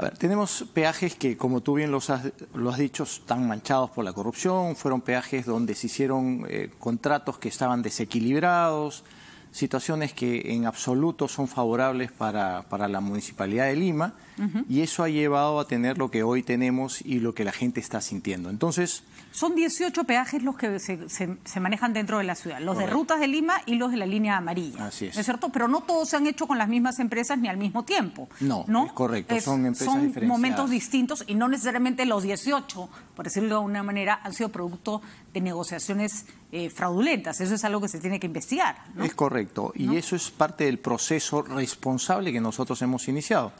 A ver, tenemos peajes que, como tú bien los has, lo has dicho, están manchados por la corrupción, fueron peajes donde se hicieron eh, contratos que estaban desequilibrados, situaciones que en absoluto son favorables para la Municipalidad de Lima y eso ha llevado a tener lo que hoy tenemos y lo que la gente está sintiendo. Entonces... Son 18 peajes los que se, manejan dentro de la ciudad, los de rutas de Lima y los de la línea amarilla. Así es. cierto? Pero no todos se han hecho con las mismas empresas ni al mismo tiempo. No, ¿no? Es correcto, son empresas Son momentos distintos y no necesariamente los 18, por decirlo de una manera, han sido producto de negociaciones eh, fraudulentas. Eso es algo que se tiene que investigar. Es correcto, y eso es parte del proceso responsable que nosotros hemos iniciado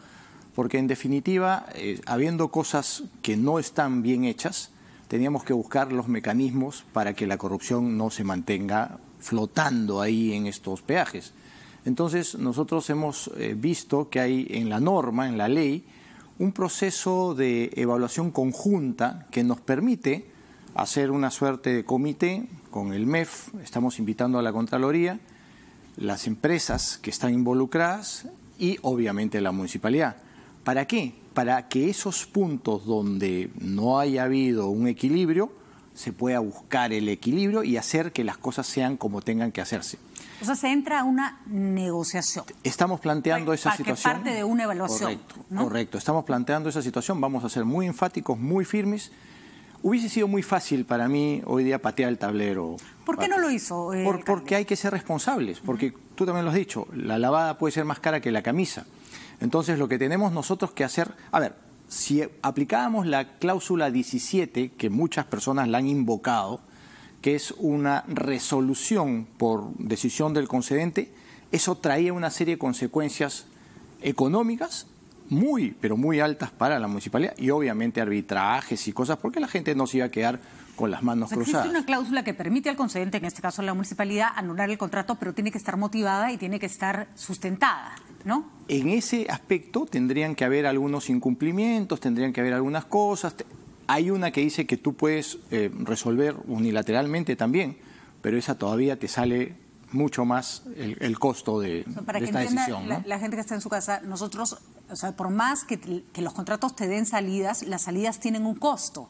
porque en definitiva, eh, habiendo cosas que no están bien hechas, teníamos que buscar los mecanismos para que la corrupción no se mantenga flotando ahí en estos peajes. Entonces, nosotros hemos eh, visto que hay en la norma, en la ley, un proceso de evaluación conjunta que nos permite hacer una suerte de comité con el MEF, estamos invitando a la Contraloría, las empresas que están involucradas y obviamente la municipalidad. ¿Para qué? Para que esos puntos donde no haya habido un equilibrio, se pueda buscar el equilibrio y hacer que las cosas sean como tengan que hacerse. O sea, se entra a una negociación. Estamos planteando esa situación. Parte de una evaluación. Correcto, correcto. Estamos planteando esa situación. Vamos a ser muy enfáticos, muy firmes. Hubiese sido muy fácil para mí hoy día patear el tablero. ¿Por qué no lo hizo? Eh, porque hay que ser responsables. Porque tú también lo has dicho, la lavada puede ser más cara que la camisa. Entonces lo que tenemos nosotros que hacer, a ver, si aplicábamos la cláusula 17, que muchas personas la han invocado, que es una resolución por decisión del concedente, eso traía una serie de consecuencias económicas muy, pero muy altas para la municipalidad y obviamente arbitrajes y cosas, porque la gente no se iba a quedar con las manos cruzadas. Existe una cláusula que permite al concedente, en este caso la municipalidad, anular el contrato, pero tiene que estar motivada y tiene que estar sustentada. En ese aspecto tendrían que haber algunos incumplimientos, tendrían que haber algunas cosas. Hay una que dice que tú puedes eh, resolver unilateralmente también, pero esa todavía te sale mucho más el, costo de, esta decisión. La, gente que está en su casa, nosotros o sea, por más que, los contratos te den salidas, las salidas tienen un costo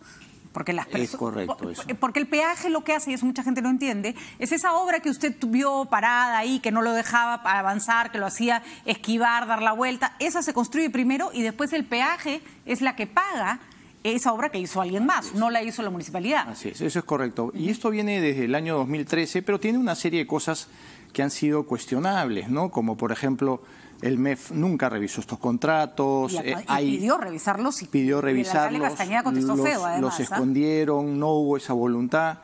porque las Es correcto eso. Porque el peaje lo que hace, y eso mucha gente no entiende, es esa obra que usted vio parada ahí, que no lo dejaba avanzar, que lo hacía esquivar, dar la vuelta, esa se construye primero y después el peaje es la que paga esa obra que hizo alguien más, no la hizo la municipalidad. Así es, eso es correcto. Y esto viene desde el año 2013, pero tiene una serie de cosas que han sido cuestionables, ¿no? Como por ejemplo el MEF nunca revisó estos contratos. Y, eh, pidió revisarlos. Y pidió revisarlos. Los, ¿ah? escondieron, no hubo esa voluntad.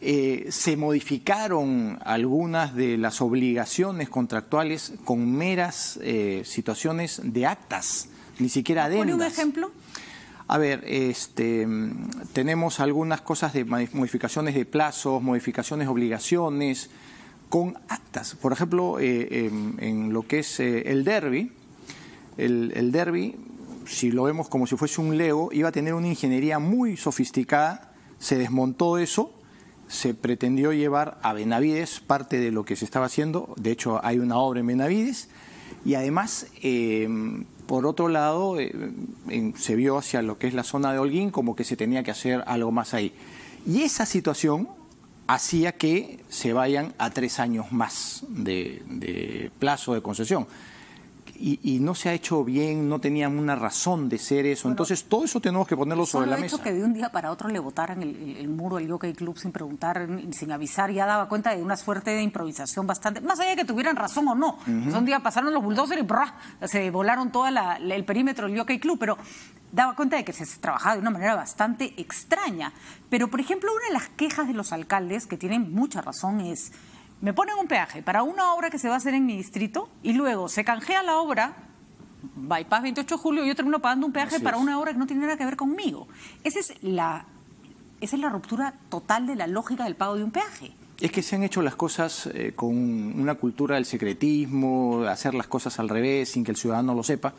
Eh, se modificaron algunas de las obligaciones contractuales con meras eh, situaciones de actas, ni siquiera de. ¿Pone un ejemplo? A ver, este, mm, tenemos algunas cosas de modificaciones de plazos, modificaciones de obligaciones con actas. Por ejemplo, eh, em, en, lo que es eh, el derby, el, derby, si lo vemos como si fuese un Lego, iba a tener una ingeniería muy sofisticada, se desmontó eso, se pretendió llevar a Benavides parte de lo que se estaba haciendo, de hecho hay una obra en Benavides, y además, em, por otro lado, eh, se vio hacia lo que es la zona de Holguín como que se tenía que hacer algo más ahí. Y esa situación hacía que se vayan a tres años más de, plazo de concesión y, no se ha hecho bien, no tenían una razón de ser eso. Entonces, todo eso tenemos que ponerlo sobre la mesa. hecho que de un día para otro le votaran el, muro al Jockey Club sin preguntar, sin avisar, ya daba cuenta de una suerte de improvisación bastante, más allá de que tuvieran razón o no. Un día pasaron los bulldozers y se volaron todo el perímetro del Yokei Club, pero daba cuenta de que se trabajaba de una manera bastante extraña. Pero, por ejemplo, una de las quejas de los alcaldes, que tienen mucha razón, es me ponen un peaje para una obra que se va a hacer en mi distrito y luego se canjea la obra, bypass 28 de julio, y yo termino pagando un peaje para una obra que no tiene nada que ver conmigo. Esa es la, es la ruptura total de la lógica del pago de un peaje. Es que se han hecho las cosas eh, con una cultura del secretismo, hacer las cosas al revés sin que el ciudadano lo sepa,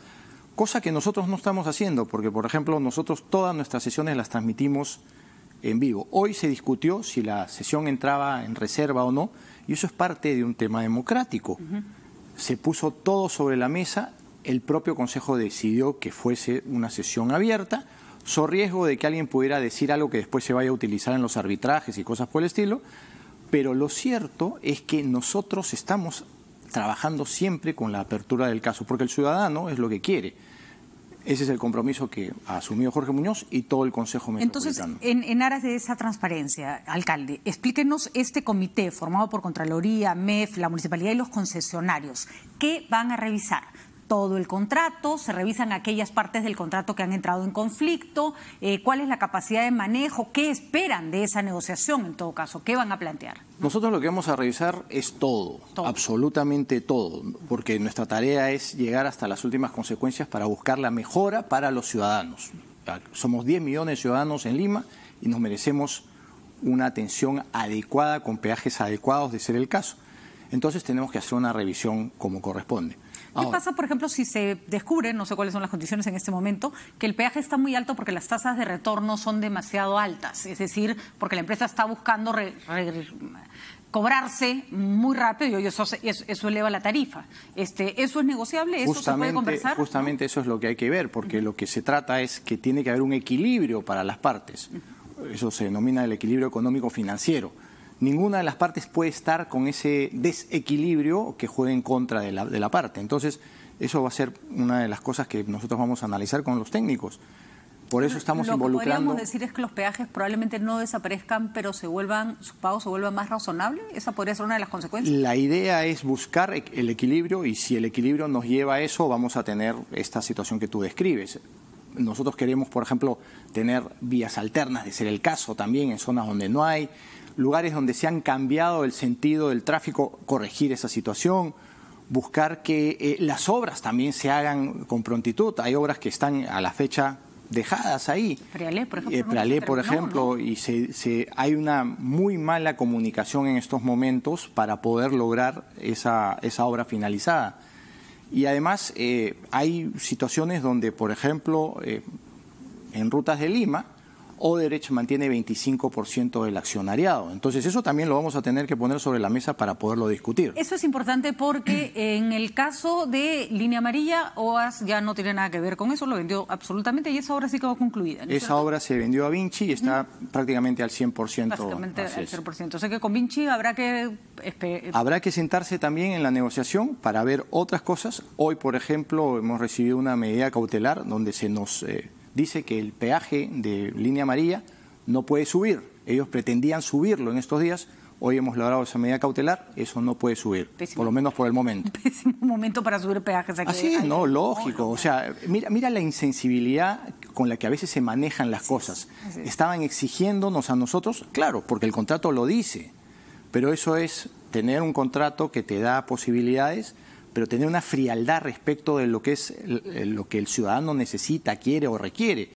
cosa que nosotros no estamos haciendo, porque por ejemplo nosotros todas nuestras sesiones las transmitimos en vivo. Hoy se discutió si la sesión entraba en reserva o no, y eso es parte de un tema democrático. Se puso todo sobre la mesa, el propio Consejo decidió que fuese una sesión abierta, so riesgo de que alguien pudiera decir algo que después se vaya a utilizar en los arbitrajes y cosas por el estilo, pero lo cierto es que nosotros estamos trabajando siempre con la apertura del caso, porque el ciudadano es lo que quiere. Ese es el compromiso que ha asumido Jorge Muñoz y todo el Consejo Metropolitano. Entonces, en, en, aras de esa transparencia, alcalde, explíquenos este comité formado por Contraloría, MEF, la Municipalidad y los concesionarios, ¿qué van a revisar? todo el contrato, se revisan aquellas partes del contrato que han entrado en conflicto, eh, cuál es la capacidad de manejo, qué esperan de esa negociación en todo caso, qué van a plantear. Nosotros lo que vamos a revisar es todo, todo, absolutamente todo, porque nuestra tarea es llegar hasta las últimas consecuencias para buscar la mejora para los ciudadanos. Somos 10 millones de ciudadanos en Lima y nos merecemos una atención adecuada con peajes adecuados de ser el caso. Entonces tenemos que hacer una revisión como corresponde. ¿Qué pasa, por ejemplo, si se descubre, no sé cuáles son las condiciones en este momento, que el peaje está muy alto porque las tasas de retorno son demasiado altas? Es decir, porque la empresa está buscando cobrarse muy rápido y eso, eso, eleva la tarifa. Este, ¿Eso es negociable? ¿Eso se puede conversar? Justamente eso es lo que hay que ver, porque lo que se trata es que tiene que haber un equilibrio para las partes. Eso se denomina el equilibrio económico-financiero ninguna de las partes puede estar con ese desequilibrio que juegue en contra de la, parte. Entonces, eso va a ser una de las cosas que nosotros vamos a analizar con los técnicos. Por eso estamos involucrados. involucrando. Lo que podríamos decir es que los peajes probablemente no desaparezcan, pero se vuelvan, sus pagos se vuelvan más razonable? Esa podría ser una de las consecuencias. La idea es buscar el equilibrio y si el equilibrio nos lleva a eso, vamos a tener esta situación que tú describes. Nosotros queremos, por ejemplo, tener vías alternas, de ser el caso también en zonas donde no hay, lugares donde se han cambiado el sentido del tráfico, corregir esa situación, buscar que eh, las obras también se hagan con prontitud. Hay obras que están a la fecha dejadas ahí. Prealé, por ejemplo. Eh, Prealé, por ejemplo, y hay una muy mala comunicación en estos momentos para poder lograr esa obra finalizada. Y además eh, hay situaciones donde, por ejemplo, eh, en rutas de Lima, derecho mantiene 25% del accionariado. Entonces eso también lo vamos a tener que poner sobre la mesa para poderlo discutir. Eso es importante porque en el caso de Línea Amarilla, OAS ya no tiene nada que ver con eso, lo vendió absolutamente y esa obra sí quedó concluida. esa obra se vendió a Vinci y está prácticamente al 100%. prácticamente al 100%. O sea que con Vinci habrá que... Eh, habrá que sentarse también en la negociación para ver otras cosas. Hoy, por ejemplo, hemos recibido una medida cautelar donde se nos... Eh, dice que el peaje de línea amarilla no puede subir. Ellos pretendían subirlo en estos días. Hoy hemos logrado esa medida cautelar, eso no puede subir, por lo menos por el momento. Pésimo momento para subir peajes aquí. Así no, lógico. O sea, mira, mira la insensibilidad con la que a veces se manejan las cosas. Estaban exigiéndonos a nosotros, claro, porque el contrato lo dice, pero eso es tener un contrato que te da posibilidades pero tener una frialdad respecto de lo que es lo que el ciudadano necesita, quiere o requiere.